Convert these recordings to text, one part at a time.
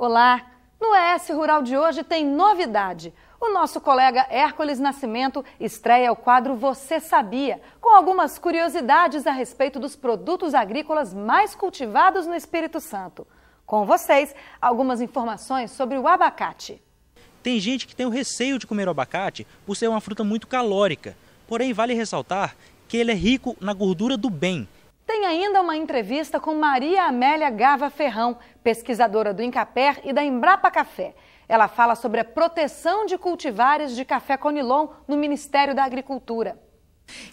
Olá! No ES Rural de hoje tem novidade. O nosso colega Hércules Nascimento estreia o quadro Você Sabia, com algumas curiosidades a respeito dos produtos agrícolas mais cultivados no Espírito Santo. Com vocês, algumas informações sobre o abacate. Tem gente que tem o receio de comer o abacate por ser uma fruta muito calórica, porém vale ressaltar que ele é rico na gordura do bem, tem ainda uma entrevista com Maria Amélia Gava Ferrão, pesquisadora do Incaper e da Embrapa Café. Ela fala sobre a proteção de cultivares de café conilon no Ministério da Agricultura.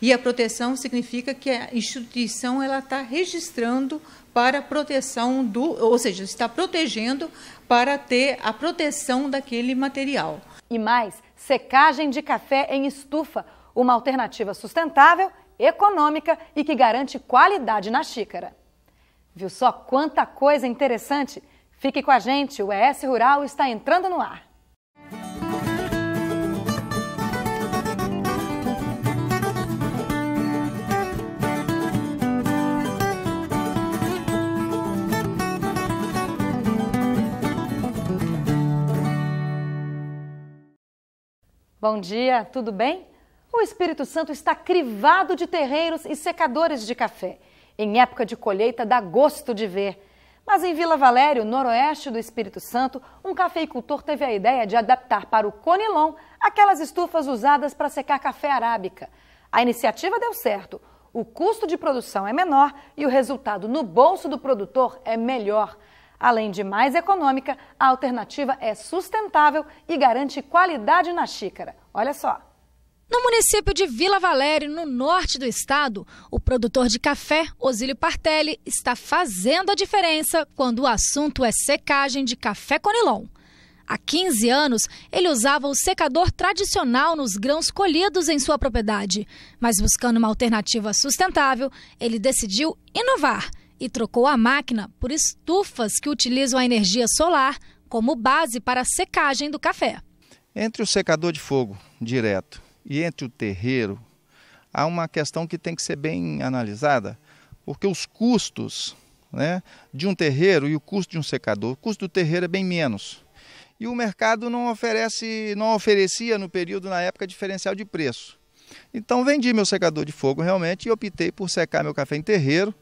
E a proteção significa que a instituição ela está registrando para proteção do, ou seja, está protegendo para ter a proteção daquele material. E mais, secagem de café em estufa, uma alternativa sustentável econômica e que garante qualidade na xícara. Viu só quanta coisa interessante? Fique com a gente, o ES Rural está entrando no ar. Bom dia, tudo bem? o Espírito Santo está crivado de terreiros e secadores de café. Em época de colheita, dá gosto de ver. Mas em Vila Valério, noroeste do Espírito Santo, um cafeicultor teve a ideia de adaptar para o Conilon aquelas estufas usadas para secar café arábica. A iniciativa deu certo. O custo de produção é menor e o resultado no bolso do produtor é melhor. Além de mais econômica, a alternativa é sustentável e garante qualidade na xícara. Olha só! No município de Vila Valério, no norte do estado, o produtor de café, Osílio Partelli, está fazendo a diferença quando o assunto é secagem de café conilon. Há 15 anos, ele usava o secador tradicional nos grãos colhidos em sua propriedade, mas buscando uma alternativa sustentável, ele decidiu inovar e trocou a máquina por estufas que utilizam a energia solar como base para a secagem do café. Entre o secador de fogo direto e entre o terreiro, há uma questão que tem que ser bem analisada, porque os custos né, de um terreiro e o custo de um secador, o custo do terreiro é bem menos. E o mercado não oferece, não oferecia no período, na época, diferencial de preço. Então vendi meu secador de fogo realmente e optei por secar meu café em terreiro,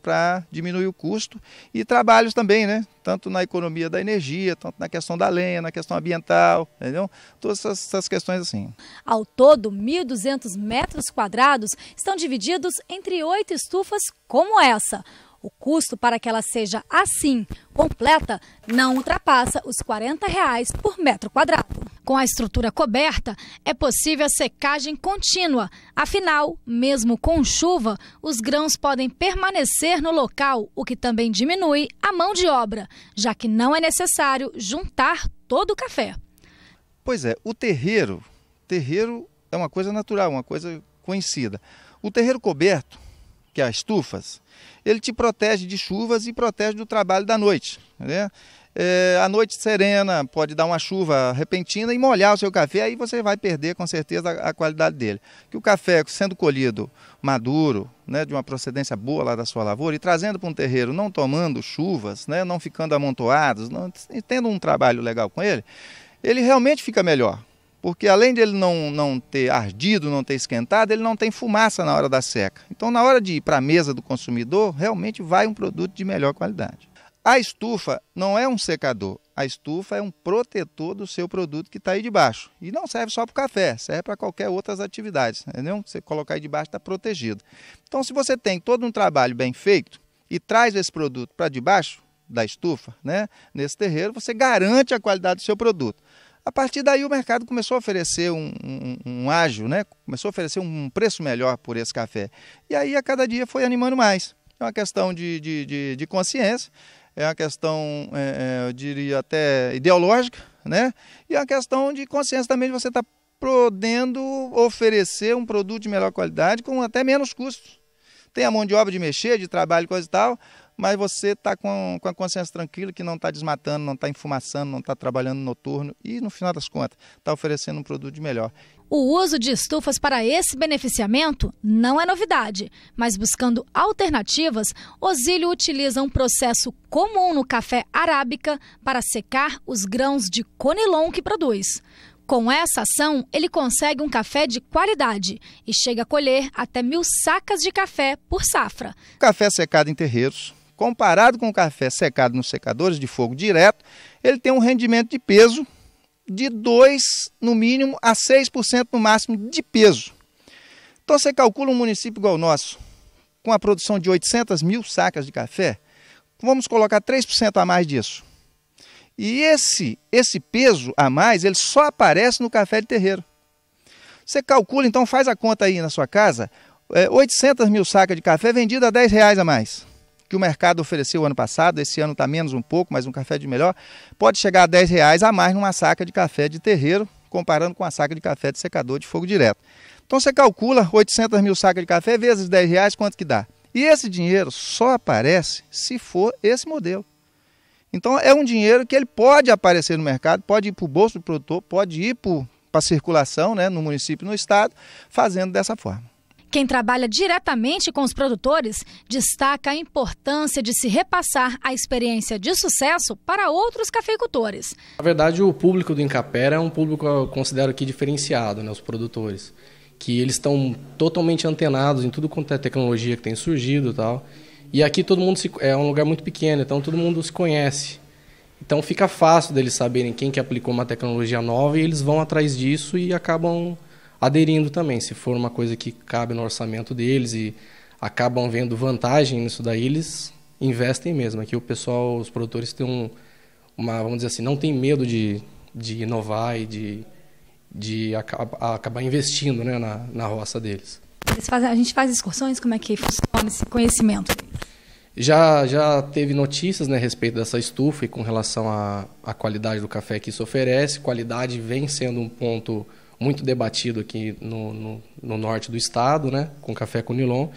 para diminuir o custo e trabalhos também, né? tanto na economia da energia, tanto na questão da lenha, na questão ambiental, entendeu? todas essas, essas questões assim. Ao todo, 1.200 metros quadrados estão divididos entre oito estufas como essa. O custo para que ela seja assim completa não ultrapassa os R$ reais por metro quadrado. Com a estrutura coberta, é possível a secagem contínua. Afinal, mesmo com chuva, os grãos podem permanecer no local, o que também diminui a mão de obra, já que não é necessário juntar todo o café. Pois é, o terreiro, terreiro é uma coisa natural, uma coisa conhecida. O terreiro coberto, que é as estufas, ele te protege de chuvas e protege do trabalho da noite. Né? É, a noite serena pode dar uma chuva repentina e molhar o seu café, aí você vai perder com certeza a, a qualidade dele. Que o café sendo colhido maduro, né, de uma procedência boa lá da sua lavoura e trazendo para um terreiro, não tomando chuvas, né, não ficando amontoados, não, tendo um trabalho legal com ele, ele realmente fica melhor. Porque além de ele não, não ter ardido, não ter esquentado, ele não tem fumaça na hora da seca. Então, na hora de ir para a mesa do consumidor, realmente vai um produto de melhor qualidade. A estufa não é um secador, a estufa é um protetor do seu produto que está aí debaixo. E não serve só para o café, serve para qualquer outras atividades. Entendeu? Você colocar aí debaixo está protegido. Então, se você tem todo um trabalho bem feito e traz esse produto para debaixo da estufa, né, nesse terreiro, você garante a qualidade do seu produto. A partir daí o mercado começou a oferecer um, um, um ágio, né? começou a oferecer um preço melhor por esse café. E aí a cada dia foi animando mais. É uma questão de, de, de, de consciência, é uma questão, é, é eu diria até ideológica, né? e é uma questão de consciência também de você estar tá podendo oferecer um produto de melhor qualidade com até menos custos. Tem a mão de obra de mexer, de trabalho, coisa e tal, mas você está com, com a consciência tranquila que não está desmatando, não está enfumaçando, não está trabalhando noturno e, no final das contas, está oferecendo um produto melhor. O uso de estufas para esse beneficiamento não é novidade, mas buscando alternativas, Osílio utiliza um processo comum no café arábica para secar os grãos de conilon que produz. Com essa ação, ele consegue um café de qualidade e chega a colher até mil sacas de café por safra. Café secado em terreiros, Comparado com o café secado nos secadores de fogo direto, ele tem um rendimento de peso de 2, no mínimo, a 6% no máximo de peso. Então você calcula um município igual o nosso, com a produção de 800 mil sacas de café, vamos colocar 3% a mais disso. E esse, esse peso a mais, ele só aparece no café de terreiro. Você calcula, então faz a conta aí na sua casa, 800 é, mil sacas de café vendida a 10 reais a mais que o mercado ofereceu ano passado, esse ano está menos um pouco, mas um café de melhor, pode chegar a 10 reais a mais numa saca de café de terreiro, comparando com a saca de café de secador de fogo direto. Então você calcula 800 mil sacas de café vezes 10 reais, quanto que dá? E esse dinheiro só aparece se for esse modelo. Então é um dinheiro que ele pode aparecer no mercado, pode ir para o bolso do produtor, pode ir para a circulação né, no município, no estado, fazendo dessa forma. Quem trabalha diretamente com os produtores destaca a importância de se repassar a experiência de sucesso para outros cafeicultores. Na verdade, o público do Incapera é um público, eu considero aqui, diferenciado, né, os produtores, que eles estão totalmente antenados em tudo quanto é tecnologia que tem surgido e tal. E aqui todo mundo se, é um lugar muito pequeno, então todo mundo se conhece. Então fica fácil deles saberem quem que aplicou uma tecnologia nova e eles vão atrás disso e acabam aderindo também. Se for uma coisa que cabe no orçamento deles e acabam vendo vantagem nisso daí, eles investem mesmo. Aqui o pessoal, os produtores têm um, uma, vamos dizer assim, não tem medo de, de inovar e de, de acabar, acabar investindo né, na, na roça deles. Fazem, a gente faz excursões, como é que funciona esse conhecimento? Já, já teve notícias né, a respeito dessa estufa e com relação à, à qualidade do café que isso oferece. Qualidade vem sendo um ponto muito debatido aqui no, no, no norte do estado, né, com café com Conilon.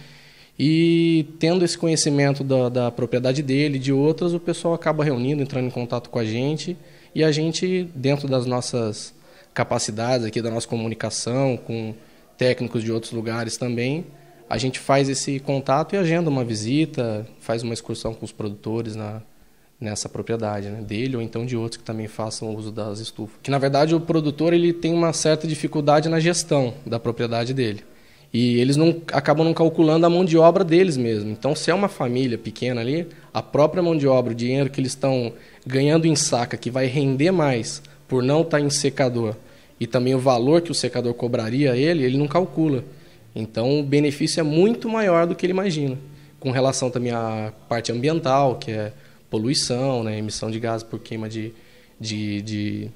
E tendo esse conhecimento da, da propriedade dele, de outras, o pessoal acaba reunindo, entrando em contato com a gente e a gente, dentro das nossas capacidades aqui, da nossa comunicação com técnicos de outros lugares também, a gente faz esse contato e agenda uma visita, faz uma excursão com os produtores na, nessa propriedade, né, dele ou então de outros que também façam uso das estufas. Que na verdade o produtor ele tem uma certa dificuldade na gestão da propriedade dele. E eles não acabam não calculando a mão de obra deles mesmo. Então, se é uma família pequena ali, a própria mão de obra, o dinheiro que eles estão ganhando em saca, que vai render mais por não estar tá em secador, e também o valor que o secador cobraria a ele, ele não calcula. Então, o benefício é muito maior do que ele imagina. Com relação também à parte ambiental, que é poluição, né, emissão de gás por queima de, de, de,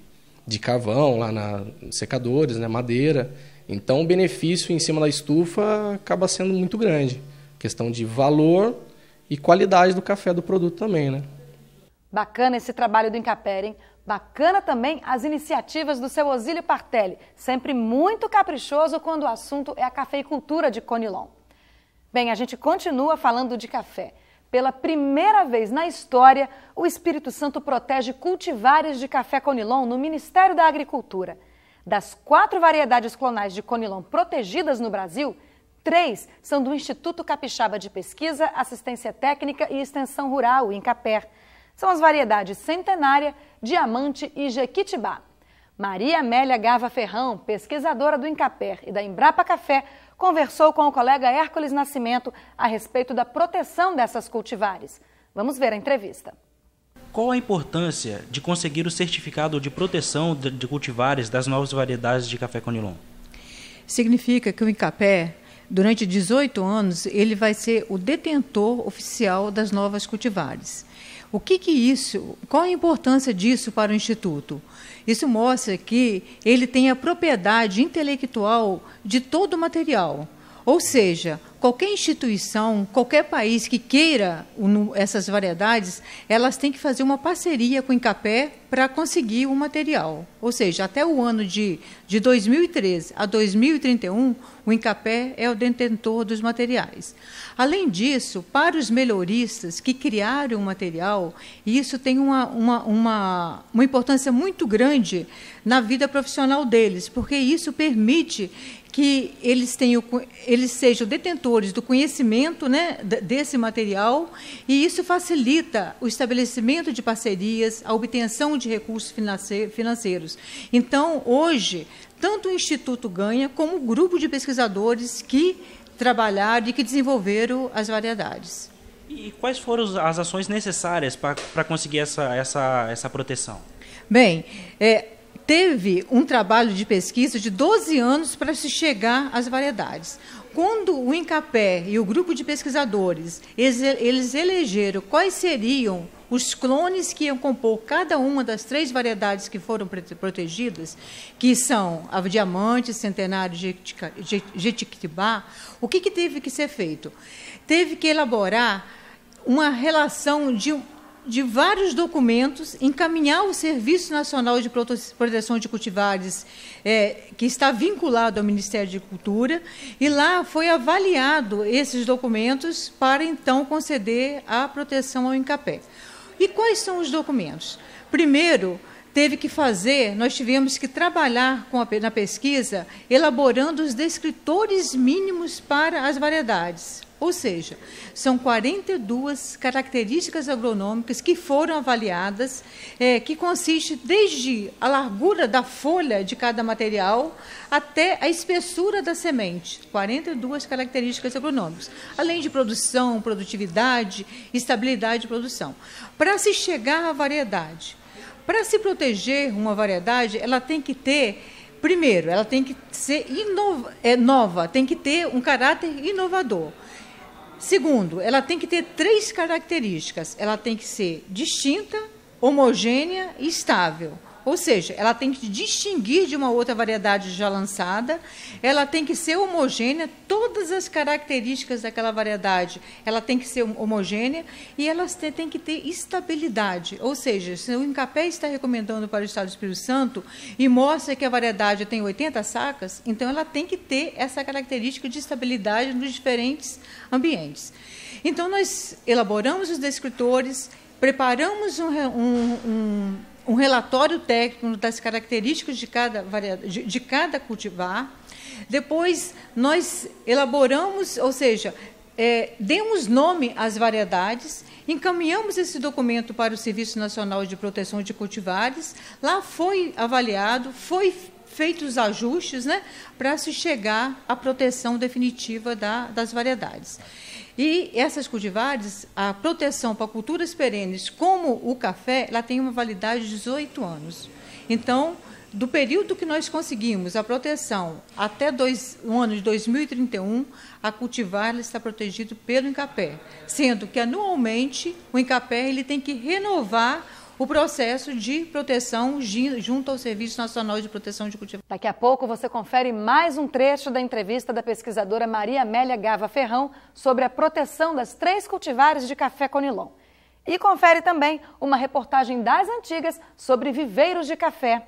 de carvão lá na secadores, né, madeira. Então o benefício em cima da estufa acaba sendo muito grande. Questão de valor e qualidade do café do produto também, né? Bacana esse trabalho do Incaper, hein? Bacana também as iniciativas do seu Osílio Partelli, sempre muito caprichoso quando o assunto é a cafeicultura de Conilon. Bem, a gente continua falando de café. Pela primeira vez na história, o Espírito Santo protege cultivares de café conilon no Ministério da Agricultura. Das quatro variedades clonais de conilon protegidas no Brasil, três são do Instituto Capixaba de Pesquisa, Assistência Técnica e Extensão Rural, INCAPER. São as variedades Centenária, Diamante e Jequitibá. Maria Amélia Gava Ferrão, pesquisadora do INCAPER e da Embrapa Café, conversou com o colega Hércules Nascimento a respeito da proteção dessas cultivares. Vamos ver a entrevista. Qual a importância de conseguir o certificado de proteção de cultivares das novas variedades de café conilon? Significa que o Incapé, durante 18 anos, ele vai ser o detentor oficial das novas cultivares. O que, que isso, qual a importância disso para o Instituto? Isso mostra que ele tem a propriedade intelectual de todo o material. Ou seja, qualquer instituição, qualquer país que queira essas variedades, elas têm que fazer uma parceria com o Incapé para conseguir o material. Ou seja, até o ano de, de 2013 a 2031, o Incapé é o detentor dos materiais. Além disso, para os melhoristas que criaram o material, isso tem uma, uma, uma, uma importância muito grande na vida profissional deles, porque isso permite que eles tenham eles sejam detentores do conhecimento né, desse material e isso facilita o estabelecimento de parcerias, a obtenção de recursos financeiros. Então, hoje, tanto o Instituto ganha como o grupo de pesquisadores que trabalhar e que desenvolveram as variedades. E quais foram as ações necessárias para conseguir essa, essa, essa proteção? Bem, é, teve um trabalho de pesquisa de 12 anos para se chegar às variedades. Quando o INCAPé e o grupo de pesquisadores, eles elegeram quais seriam os clones que iam compor cada uma das três variedades que foram protegidas, que são a diamante, centenário e jetiquitibá, o que, que teve que ser feito? Teve que elaborar uma relação de de vários documentos, encaminhar o Serviço Nacional de Proteção de Cultivares, é, que está vinculado ao Ministério de Cultura, e lá foi avaliado esses documentos para então conceder a proteção ao INCAPÉ. E quais são os documentos? Primeiro, teve que fazer, nós tivemos que trabalhar a, na pesquisa, elaborando os descritores mínimos para as variedades. Ou seja, são 42 características agronômicas que foram avaliadas, é, que consiste desde a largura da folha de cada material até a espessura da semente. 42 características agronômicas, além de produção, produtividade, estabilidade de produção. Para se chegar à variedade, para se proteger uma variedade, ela tem que ter Primeiro, ela tem que ser inova, é, nova, tem que ter um caráter inovador. Segundo, ela tem que ter três características: ela tem que ser distinta, homogênea e estável. Ou seja, ela tem que distinguir de uma outra variedade já lançada, ela tem que ser homogênea, todas as características daquela variedade, ela tem que ser homogênea e ela tem que ter estabilidade. Ou seja, se o Incapé está recomendando para o Estado do Espírito Santo e mostra que a variedade tem 80 sacas, então ela tem que ter essa característica de estabilidade nos diferentes ambientes. Então, nós elaboramos os descritores, preparamos um, um, um um relatório técnico das características de cada, de, de cada cultivar. Depois, nós elaboramos, ou seja, é, demos nome às variedades, encaminhamos esse documento para o Serviço Nacional de Proteção de Cultivares. Lá foi avaliado, foi feitos os ajustes né, para se chegar à proteção definitiva da, das variedades. E essas cultivares, a proteção para culturas perenes, como o café, ela tem uma validade de 18 anos. Então, do período que nós conseguimos a proteção até dois, o ano de 2031, a cultivar está protegido pelo Incapé, sendo que anualmente o Incapé ele tem que renovar o processo de proteção junto ao Serviço Nacional de Proteção de Cultivares. Daqui a pouco você confere mais um trecho da entrevista da pesquisadora Maria Amélia Gava Ferrão sobre a proteção das três cultivares de café Conilon. E confere também uma reportagem das antigas sobre viveiros de café.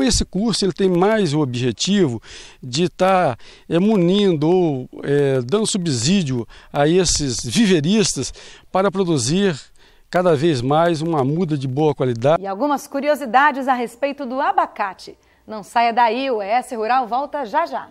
Esse curso ele tem mais o objetivo de tá, estar eh, é, munindo ou é, dando subsídio a esses viveristas para produzir cada vez mais uma muda de boa qualidade. E algumas curiosidades a respeito do abacate. Não saia daí, o ES Rural volta já já.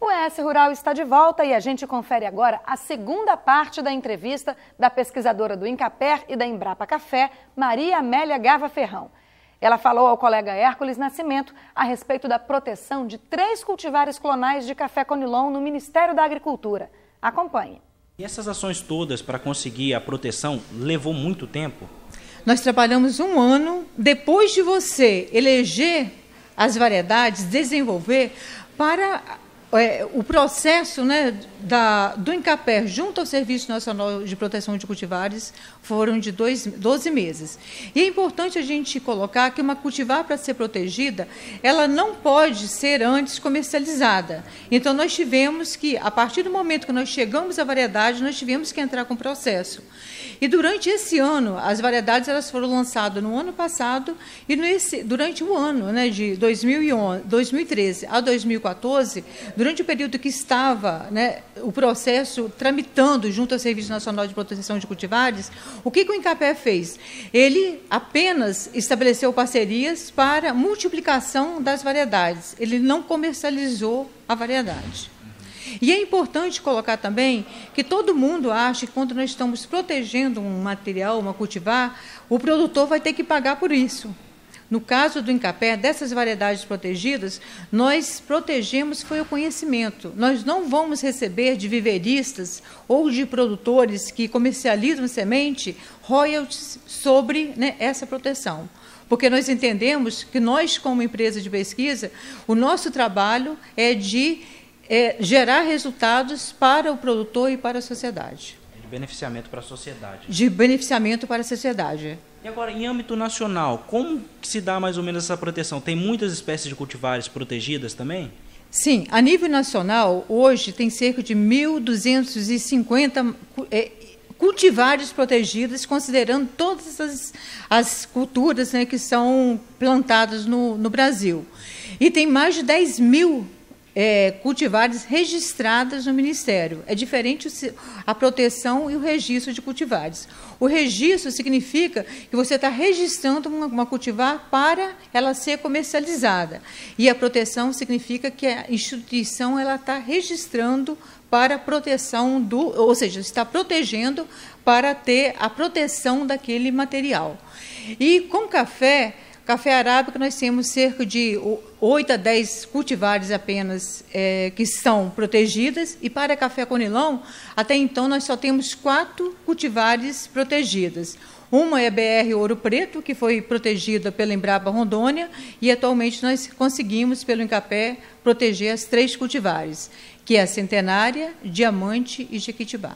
O ES Rural está de volta e a gente confere agora a segunda parte da entrevista da pesquisadora do Incaper e da Embrapa Café, Maria Amélia Gava Ferrão. Ela falou ao colega Hércules Nascimento a respeito da proteção de três cultivares clonais de café conilon no Ministério da Agricultura. Acompanhe. E essas ações todas para conseguir a proteção levou muito tempo? Nós trabalhamos um ano depois de você eleger as variedades, desenvolver para é, o processo né, da, do INCAPER junto ao Serviço Nacional de Proteção de Cultivares foram de dois, 12 meses. E é importante a gente colocar que uma cultivar para ser protegida, ela não pode ser antes comercializada. Então, nós tivemos que, a partir do momento que nós chegamos à variedade, nós tivemos que entrar com o processo. E durante esse ano, as variedades elas foram lançadas no ano passado e nesse, durante o ano né, de 2011, 2013 a 2014, durante o período que estava né, o processo tramitando junto ao Serviço Nacional de Proteção de Cultivares, o que, que o Incapé fez? Ele apenas estabeleceu parcerias para multiplicação das variedades, ele não comercializou a variedade. E é importante colocar também que todo mundo acha que quando nós estamos protegendo um material, uma cultivar, o produtor vai ter que pagar por isso. No caso do incapé, dessas variedades protegidas, nós protegemos foi o conhecimento. Nós não vamos receber de viveristas ou de produtores que comercializam semente royalties sobre né, essa proteção porque nós entendemos que nós, como empresa de pesquisa, o nosso trabalho é de é, gerar resultados para o produtor e para a sociedade beneficiamento para a sociedade. De beneficiamento para a sociedade. E agora, em âmbito nacional, como se dá mais ou menos essa proteção? Tem muitas espécies de cultivares protegidas também? Sim, a nível nacional, hoje tem cerca de 1.250 é, cultivares protegidos, considerando todas as, as culturas né, que são plantadas no, no Brasil. E tem mais de 10 mil é, cultivares registradas no Ministério. É diferente a proteção e o registro de cultivares. O registro significa que você está registrando uma, uma cultivar para ela ser comercializada. E a proteção significa que a instituição ela está registrando para proteção do, ou seja, está protegendo para ter a proteção daquele material. E com café, Café arábico nós temos cerca de 8 a 10 cultivares apenas é, que são protegidas, e para café conilão, até então nós só temos quatro cultivares protegidas. Uma é a BR Ouro Preto, que foi protegida pela Embrapa Rondônia, e atualmente nós conseguimos, pelo Encapé, proteger as três cultivares, que é a Centenária, Diamante e Jequitibá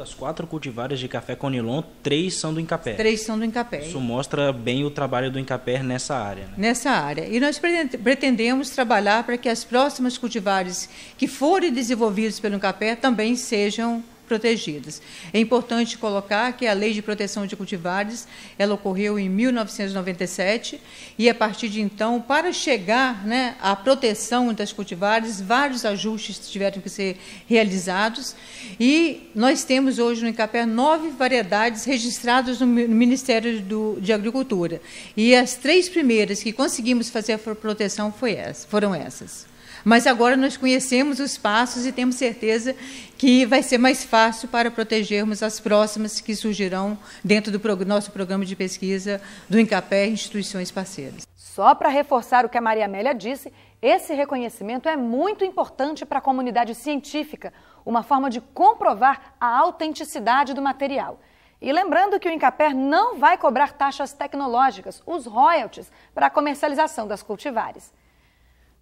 das quatro cultivares de café Conilon, três são do Incapé. Três são do Incapé. Isso mostra bem o trabalho do Incapé nessa área. Né? Nessa área. E nós pretendemos trabalhar para que as próximas cultivares que forem desenvolvidas pelo Incapé também sejam protegidas. É importante colocar que a Lei de Proteção de Cultivares, ela ocorreu em 1997 e a partir de então, para chegar, né, à proteção das cultivares, vários ajustes tiveram que ser realizados e nós temos hoje no Incapé nove variedades registradas no Ministério do, de Agricultura e as três primeiras que conseguimos fazer a proteção essa, foram essas. Mas agora nós conhecemos os passos e temos certeza que vai ser mais fácil para protegermos as próximas que surgirão dentro do nosso programa de pesquisa do INCAPé e instituições parceiras. Só para reforçar o que a Maria Amélia disse, esse reconhecimento é muito importante para a comunidade científica, uma forma de comprovar a autenticidade do material. E lembrando que o Incaper não vai cobrar taxas tecnológicas, os royalties, para a comercialização das cultivares.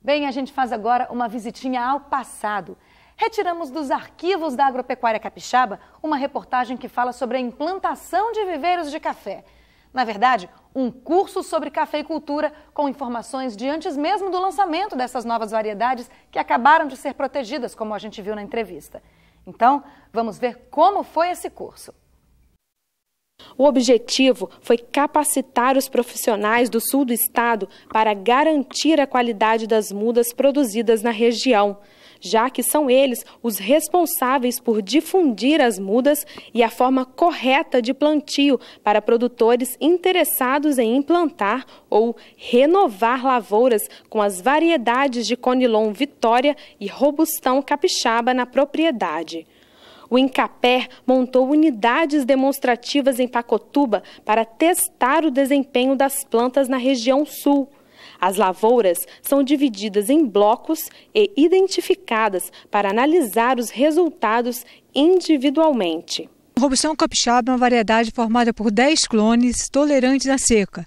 Bem, a gente faz agora uma visitinha ao passado retiramos dos arquivos da agropecuária capixaba uma reportagem que fala sobre a implantação de viveiros de café. Na verdade, um curso sobre cafeicultura com informações de antes mesmo do lançamento dessas novas variedades que acabaram de ser protegidas, como a gente viu na entrevista. Então, vamos ver como foi esse curso. O objetivo foi capacitar os profissionais do sul do estado para garantir a qualidade das mudas produzidas na região já que são eles os responsáveis por difundir as mudas e a forma correta de plantio para produtores interessados em implantar ou renovar lavouras com as variedades de Conilon Vitória e Robustão Capixaba na propriedade. O Incapé montou unidades demonstrativas em Pacotuba para testar o desempenho das plantas na região sul. As lavouras são divididas em blocos e identificadas para analisar os resultados individualmente. Robustão capixaba é uma variedade formada por 10 clones tolerantes à seca.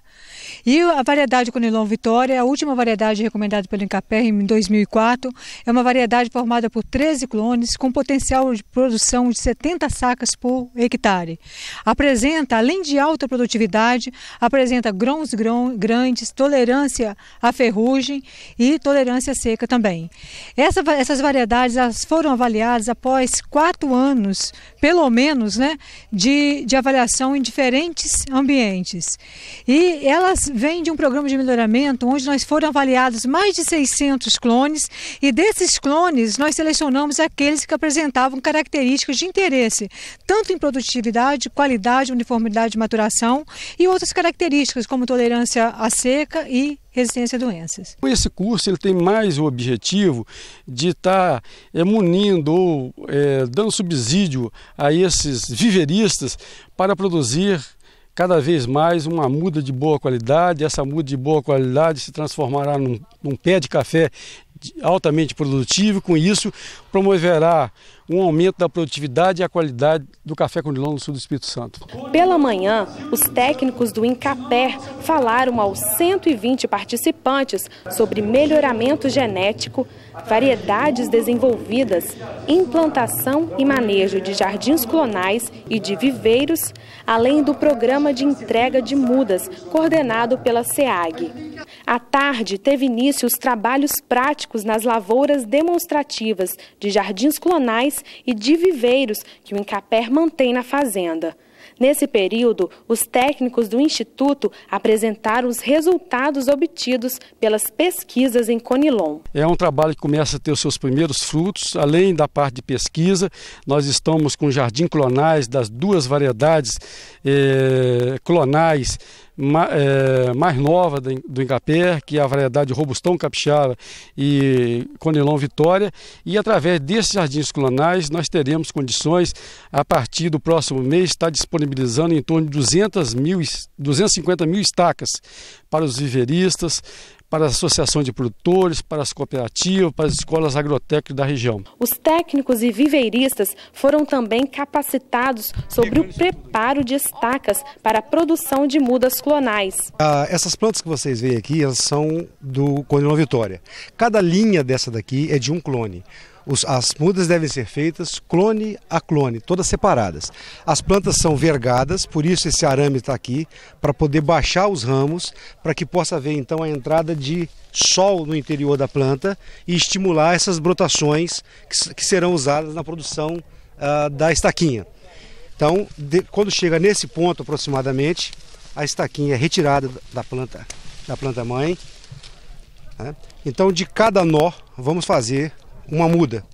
E a variedade Conilon Vitória, é a última variedade recomendada pelo Incaper em 2004, é uma variedade formada por 13 clones com potencial de produção de 70 sacas por hectare. Apresenta, além de alta produtividade, apresenta grãos grandes, tolerância à ferrugem e tolerância à seca também. Essa, essas variedades elas foram avaliadas após quatro anos, pelo menos, né, de, de avaliação em diferentes ambientes. E elas vem de um programa de melhoramento onde nós foram avaliados mais de 600 clones e desses clones nós selecionamos aqueles que apresentavam características de interesse, tanto em produtividade, qualidade, uniformidade de maturação e outras características como tolerância à seca e resistência a doenças. Esse curso ele tem mais o objetivo de estar tá, é, munindo ou é, dando subsídio a esses viveristas para produzir cada vez mais uma muda de boa qualidade. Essa muda de boa qualidade se transformará num, num pé de café altamente produtivo, com isso promoverá um aumento da produtividade e a qualidade do café com no sul do Espírito Santo. Pela manhã, os técnicos do Incaper falaram aos 120 participantes sobre melhoramento genético, variedades desenvolvidas, implantação e manejo de jardins clonais e de viveiros, além do programa de entrega de mudas coordenado pela SEAG. À tarde, teve início os trabalhos práticos nas lavouras demonstrativas de jardins clonais e de viveiros que o Incaper mantém na fazenda. Nesse período, os técnicos do Instituto apresentaram os resultados obtidos pelas pesquisas em Conilon. É um trabalho que começa a ter os seus primeiros frutos. Além da parte de pesquisa, nós estamos com jardim clonais das duas variedades eh, clonais é, mais nova do Ingapé, que é a variedade Robustão Capixaba e Conilon Vitória. E através desses jardins clonais nós teremos condições, a partir do próximo mês, estar disponibilizando em torno de 200 mil, 250 mil estacas para os viveristas, para a Associação de Produtores, para as cooperativas, para as escolas agrotécnicas da região. Os técnicos e viveiristas foram também capacitados sobre o preparo de estacas para a produção de mudas clonais. Ah, essas plantas que vocês veem aqui, elas são do Conilon Vitória. Cada linha dessa daqui é de um clone. Os, as mudas devem ser feitas clone a clone, todas separadas. As plantas são vergadas, por isso esse arame está aqui, para poder baixar os ramos, para que possa haver então a entrada de sol no interior da planta e estimular essas brotações que, que serão usadas na produção ah, da estaquinha. Então, de, quando chega nesse ponto aproximadamente, a estaquinha é retirada da planta, da planta mãe. Né? Então, de cada nó, vamos fazer uma muda.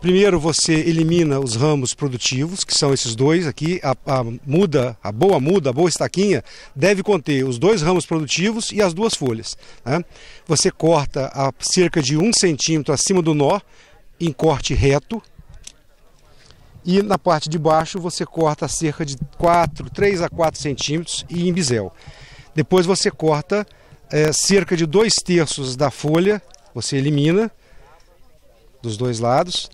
Primeiro você elimina os ramos produtivos, que são esses dois aqui. A, a, muda, a boa muda, a boa estaquinha, deve conter os dois ramos produtivos e as duas folhas. Né? Você corta a cerca de um centímetro acima do nó, em corte reto. E na parte de baixo você corta cerca de 4, 3 a 4 centímetros e em bisel. Depois você corta é, cerca de dois terços da folha, você elimina dos dois lados,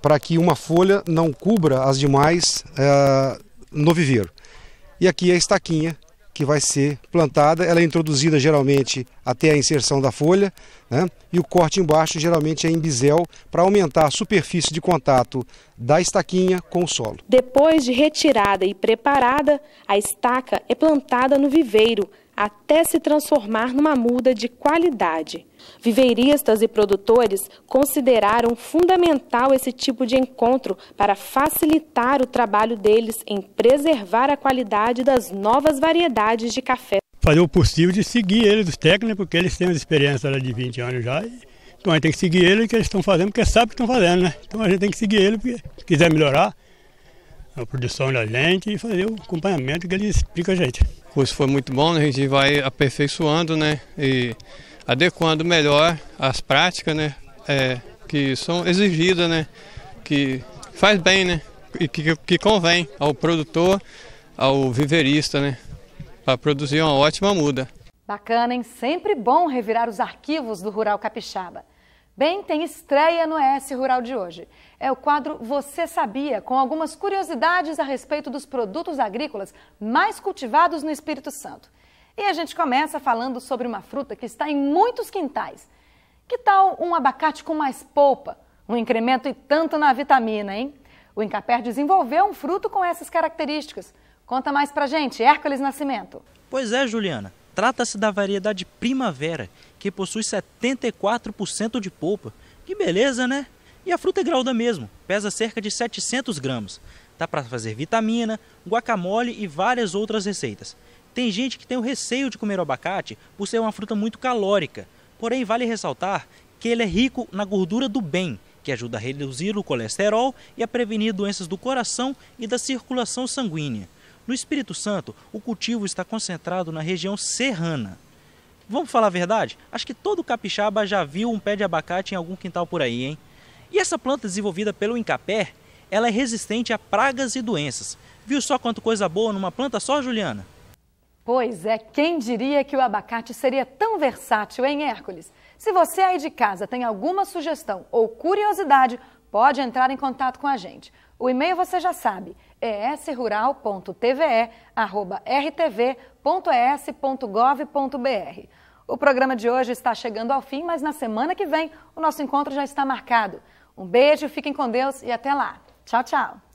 para que uma folha não cubra as demais é, no viveiro. E aqui é a estaquinha que vai ser plantada, ela é introduzida geralmente até a inserção da folha, né? e o corte embaixo geralmente é em bisel para aumentar a superfície de contato da estaquinha com o solo. Depois de retirada e preparada, a estaca é plantada no viveiro até se transformar numa muda de qualidade. Viveiristas e produtores consideraram fundamental esse tipo de encontro para facilitar o trabalho deles em preservar a qualidade das novas variedades de café. Fazer o possível de seguir eles, os técnicos, porque eles têm uma experiência de 20 anos já. então a gente tem que seguir eles, o que eles estão fazendo, porque sabe o que estão fazendo, né? Então a gente tem que seguir eles, porque se quiser melhorar a produção da gente e fazer o acompanhamento que eles explicam a gente. O curso foi muito bom, né? a gente vai aperfeiçoando né? e adequando melhor as práticas né? É, que são exigidas, né? que faz bem né? e que, que convém ao produtor, ao viverista, né? para produzir uma ótima muda. Bacana, hein? Sempre bom revirar os arquivos do Rural Capixaba. Bem, tem estreia no ES Rural de hoje. É o quadro Você Sabia, com algumas curiosidades a respeito dos produtos agrícolas mais cultivados no Espírito Santo. E a gente começa falando sobre uma fruta que está em muitos quintais. Que tal um abacate com mais polpa? Um incremento e tanto na vitamina, hein? O Incaper desenvolveu um fruto com essas características. Conta mais pra gente, Hércules Nascimento. Pois é, Juliana. Trata-se da variedade Primavera, que possui 74% de polpa. Que beleza, né? E a fruta é grauda mesmo, pesa cerca de 700 gramas. Dá para fazer vitamina, guacamole e várias outras receitas. Tem gente que tem o receio de comer o abacate por ser uma fruta muito calórica, porém vale ressaltar que ele é rico na gordura do bem, que ajuda a reduzir o colesterol e a prevenir doenças do coração e da circulação sanguínea. No Espírito Santo, o cultivo está concentrado na região serrana. Vamos falar a verdade? Acho que todo capixaba já viu um pé de abacate em algum quintal por aí, hein? E essa planta desenvolvida pelo Incapé, ela é resistente a pragas e doenças. Viu só quanto coisa boa numa planta só, Juliana? Pois é, quem diria que o abacate seria tão versátil, hein, Hércules? Se você aí de casa tem alguma sugestão ou curiosidade, pode entrar em contato com a gente. O e-mail você já sabe, esrural.tve@rtv.es.gov.br. O programa de hoje está chegando ao fim, mas na semana que vem o nosso encontro já está marcado. Um beijo, fiquem com Deus e até lá. Tchau, tchau.